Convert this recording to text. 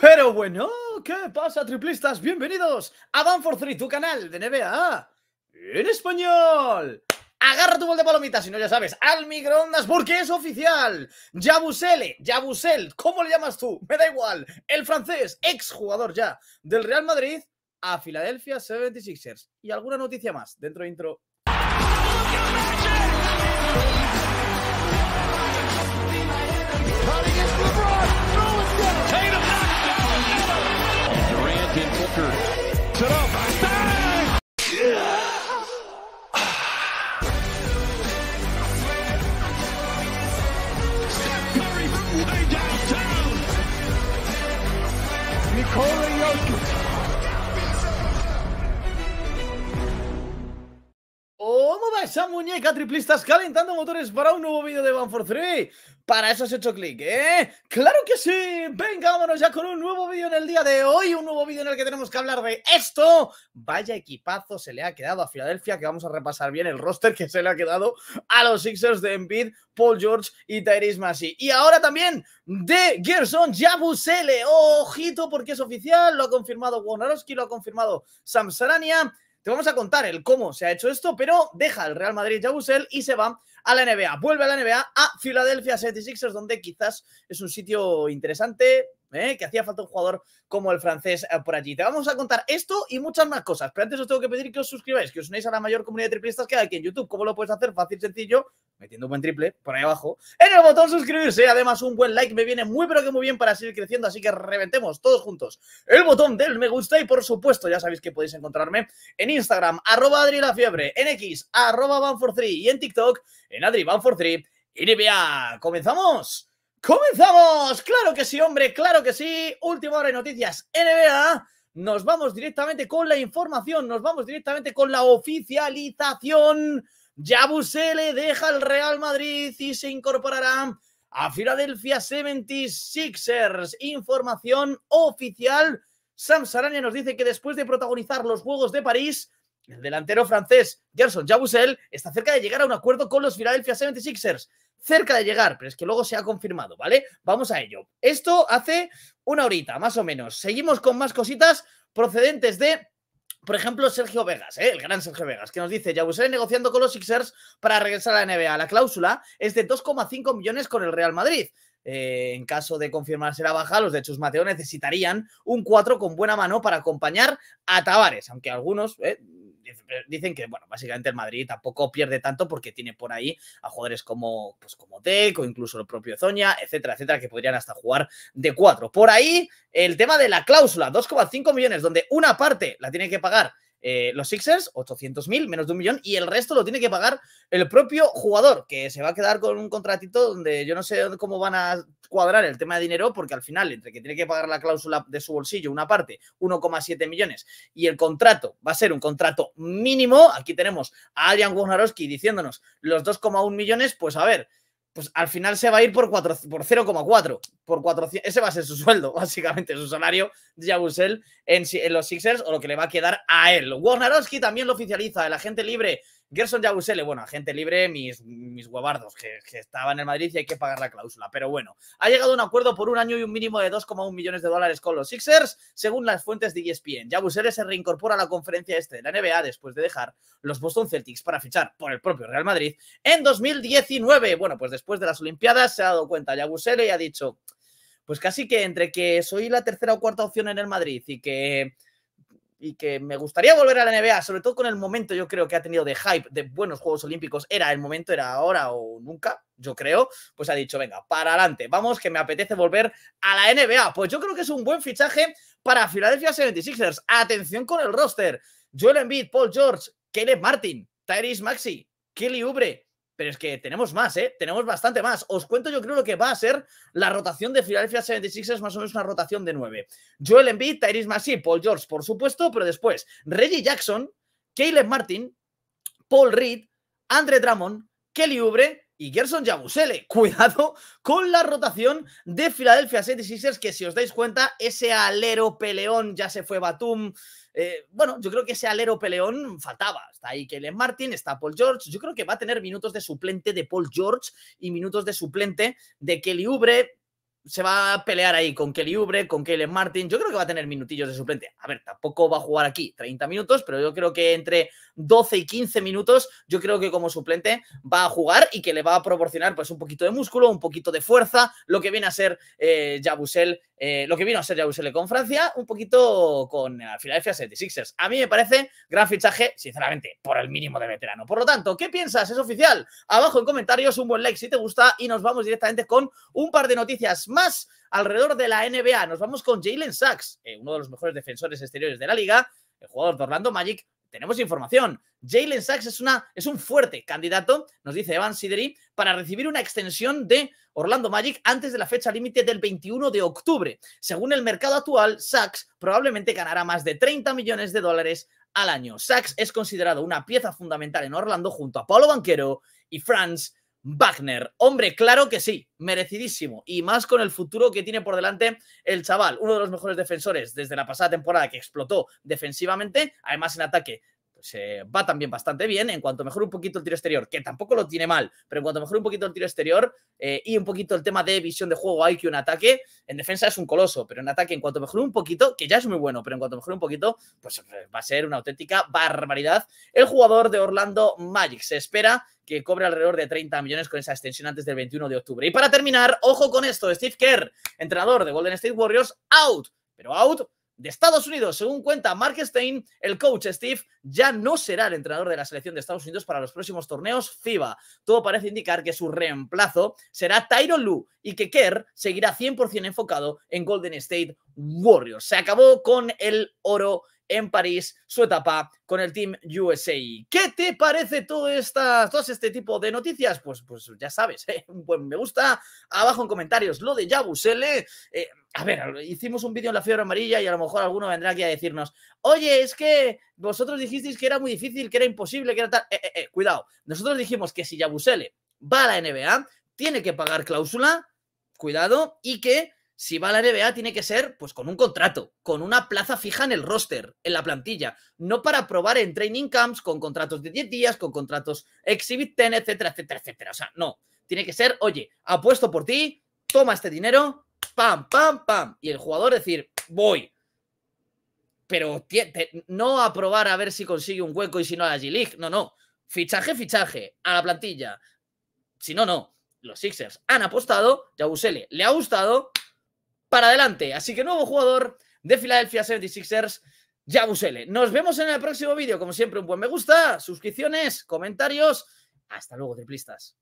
Pero bueno, ¿qué pasa, triplistas? Bienvenidos a Danforth 3, tu canal de NBA en español. Agarra tu bol de palomitas, si no ya sabes, al microondas porque es oficial. Jabusele, Jabusel, ¿cómo le llamas tú? Me da igual. El francés, exjugador ya del Real Madrid a Filadelfia 76ers. Y alguna noticia más dentro de intro record. Set up. Bang! Steph Curry from way downtown. Nikola Jokic. esa muñeca triplista calentando motores para un nuevo vídeo de One for Three. Para eso has hecho clic, ¿eh? ¡Claro que sí! Venga, vámonos ya con un nuevo vídeo en el día de hoy, un nuevo vídeo en el que tenemos que hablar de esto. Vaya equipazo se le ha quedado a Filadelfia, que vamos a repasar bien el roster que se le ha quedado a los Sixers de Embiid, Paul George y Tyrese Massey. Y ahora también de Gerson Jabusele ¡Ojito! Porque es oficial, lo ha confirmado Wonarowski, lo ha confirmado Sam Sarania vamos a contar el cómo se ha hecho esto, pero deja el Real Madrid Jabusel y se va a la NBA. Vuelve a la NBA a Filadelfia, 76ers, donde quizás es un sitio interesante, ¿eh? que hacía falta un jugador como el francés eh, por allí. Te vamos a contar esto y muchas más cosas, pero antes os tengo que pedir que os suscribáis, que os unáis a la mayor comunidad de triplistas que hay aquí en YouTube. ¿Cómo lo puedes hacer? Fácil, sencillo, metiendo un buen triple por ahí abajo, en el botón suscribirse. Además, un buen like me viene muy, pero que muy bien para seguir creciendo, así que reventemos todos juntos el botón del me gusta y, por supuesto, ya sabéis que podéis encontrarme en Instagram, arroba Fiebre, en X, arroba Banfor3 y en TikTok, en Adri Banfor3 NBA. ¡Comenzamos! ¡Comenzamos! ¡Claro que sí, hombre! ¡Claro que sí! Última hora de noticias NBA. Nos vamos directamente con la información, nos vamos directamente con la oficialización. Jabusele deja el Real Madrid y se incorporará a Philadelphia 76ers. Información oficial. Sam Sarania nos dice que después de protagonizar los Juegos de París, el delantero francés Gerson Jabusel está cerca de llegar a un acuerdo con los Philadelphia 76ers cerca de llegar, pero es que luego se ha confirmado, ¿vale? Vamos a ello. Esto hace una horita, más o menos. Seguimos con más cositas procedentes de por ejemplo, Sergio Vegas, ¿eh? el gran Sergio Vegas, que nos dice, Yabusele negociando con los Sixers para regresar a la NBA. La cláusula es de 2,5 millones con el Real Madrid. Eh, en caso de confirmarse la baja, los de Chus Mateo necesitarían un 4 con buena mano para acompañar a Tavares, aunque algunos ¿eh? dicen que, bueno, básicamente el Madrid tampoco pierde tanto porque tiene por ahí a jugadores como, pues, como Tec o incluso el propio Zoña, etcétera, etcétera, que podrían hasta jugar de cuatro. Por ahí el tema de la cláusula, 2,5 millones, donde una parte la tiene que pagar eh, los Sixers, 800.000, menos de un millón, y el resto lo tiene que pagar el propio jugador, que se va a quedar con un contratito donde yo no sé cómo van a cuadrar el tema de dinero, porque al final, entre que tiene que pagar la cláusula de su bolsillo, una parte, 1,7 millones, y el contrato va a ser un contrato mínimo, aquí tenemos a Adrian Wojnarowski diciéndonos los 2,1 millones, pues a ver, pues al final se va a ir por, por 0,4, por 400, ese va a ser su sueldo, básicamente, su salario de Jabusel en, los Sixers o lo que le va a quedar a él. Warnarowski también lo oficializa, el agente libre Gerson Yabusele, bueno, agente libre, mis, mis guabardos, que, estaban en el Madrid y hay que pagar la cláusula. Pero bueno, ha llegado a un acuerdo por un año y un mínimo de 2,1 millones de dólares con los Sixers, según las fuentes de ESPN. Yabusele se reincorpora a la conferencia este de la NBA después de dejar los Boston Celtics para fichar por el propio Real Madrid en 2019. Bueno, pues después de las Olimpiadas se ha dado cuenta Yabusele y ha dicho, pues casi que entre que soy la tercera o cuarta opción en el Madrid y que y que me gustaría volver a la NBA, sobre todo con el momento yo creo que ha tenido de hype de buenos Juegos Olímpicos, era el momento, era ahora o nunca, yo creo, pues ha dicho, venga, para adelante, vamos que me apetece volver a la NBA. Pues yo creo que es un buen fichaje para Philadelphia 76ers. Atención con el roster. Joel Embiid, Paul George, Kelly Martin, Tyrese Maxi, Kelly Ubre, pero es que tenemos más, ¿eh? Tenemos bastante más. Os cuento yo creo lo que va a ser la rotación de Philadelphia 76 es más o menos una rotación de 9. Joel Embiid, Tyrese Maxey, Paul George, por supuesto, pero después Reggie Jackson, Caleb Martin, Paul Reed, Andre Drummond, Kelly Ubre, y Gerson Jabusele, Cuidado con la rotación de Filadelfia 76ers, que si os dais cuenta, ese alero peleón ya se fue Batum. Eh, bueno, yo creo que ese alero peleón faltaba. Está ahí Kellen Martin, está Paul George. Yo creo que va a tener minutos de suplente de Paul George y minutos de suplente de Kelly Ubre se va a pelear ahí con Kelly Ubre, con Kellen Martin. Yo creo que va a tener minutillos de suplente. A ver, tampoco va a jugar aquí 30 minutos, pero yo creo que entre 12 y 15 minutos, yo creo que como suplente va a jugar y que le va a proporcionar pues un poquito de músculo, un poquito de fuerza, lo que viene a ser eh, Jabusel, eh, lo que vino a ser Jabusele con Francia, un poquito con Philadelphia 76ers. A mí me parece gran fichaje, sinceramente, por el mínimo de veterano. Por lo tanto, ¿qué piensas? Es oficial. Abajo en comentarios un buen like si te gusta y nos vamos directamente con un par de noticias más más alrededor de la NBA. Nos vamos con Jalen Sachs, eh, uno de los mejores defensores exteriores de la liga, el jugador de Orlando Magic. Tenemos información. Jalen Sachs es, una, es un fuerte candidato, nos dice Evan Sideri, para recibir una extensión de Orlando Magic antes de la fecha límite del 21 de octubre. Según el mercado actual, Sachs probablemente ganará más de 30 millones de dólares al año. Sachs es considerado una pieza fundamental en Orlando junto a Paulo Banquero y Franz Wagner. Hombre, claro que sí, merecidísimo. Y más con el futuro que tiene por delante el chaval, uno de los mejores defensores desde la pasada temporada que explotó defensivamente, además en ataque. Se pues, eh, va también bastante bien. En cuanto mejore un poquito el tiro exterior, que tampoco lo tiene mal, pero en cuanto mejore un poquito el tiro exterior eh, y un poquito el tema de visión de juego, hay que un ataque. En defensa es un coloso, pero en ataque, en cuanto mejore un poquito, que ya es muy bueno, pero en cuanto mejore un poquito, pues eh, va a ser una auténtica barbaridad. El jugador de Orlando Magic se espera que cobra alrededor de 30 millones con esa extensión antes del 21 de octubre. Y para terminar, ojo con esto, Steve Kerr, entrenador de Golden State Warriors, out, pero out de Estados Unidos. Según cuenta Mark Stein, el coach Steve ya no será el entrenador de la selección de Estados Unidos para los próximos torneos FIBA. Todo parece indicar que su reemplazo será Tyron Lue y que Kerr seguirá 100% enfocado en Golden State Warriors. Se acabó con el oro en París su etapa con el Team USA. ¿Qué te parece todo, todo este tipo de noticias? Pues, pues ya sabes, ¿eh? me gusta, abajo en comentarios lo de Yabusele. Eh, a ver, hicimos un vídeo en la fiebre amarilla y a lo mejor alguno vendrá aquí a decirnos, oye, es que vosotros dijisteis que era muy difícil, que era imposible, que era tal... Eh, cuidado, nosotros dijimos que si Yabusele va a la NBA, tiene que pagar cláusula, cuidado, y que si va a la NBA tiene que ser pues con un contrato, con una plaza fija en el roster, en la plantilla, no para probar en training camps con contratos de 10 días, con contratos exhibit 10, etcétera, etcétera, etcétera. O sea, no, tiene que ser, oye, apuesto por ti, toma este dinero, pam, pam, pam, y el jugador decir, voy. Pero no a probar a ver si consigue un hueco y si no a la G-League, no, no. Fichaje, fichaje, a la plantilla. Si no, no los Sixers han apostado, Yabusele le ha gustado, para adelante. Así que nuevo jugador de Philadelphia 76ers, Jabusele. Nos vemos en el próximo vídeo. Como siempre, un buen me gusta, suscripciones, comentarios. Hasta luego, triplistas.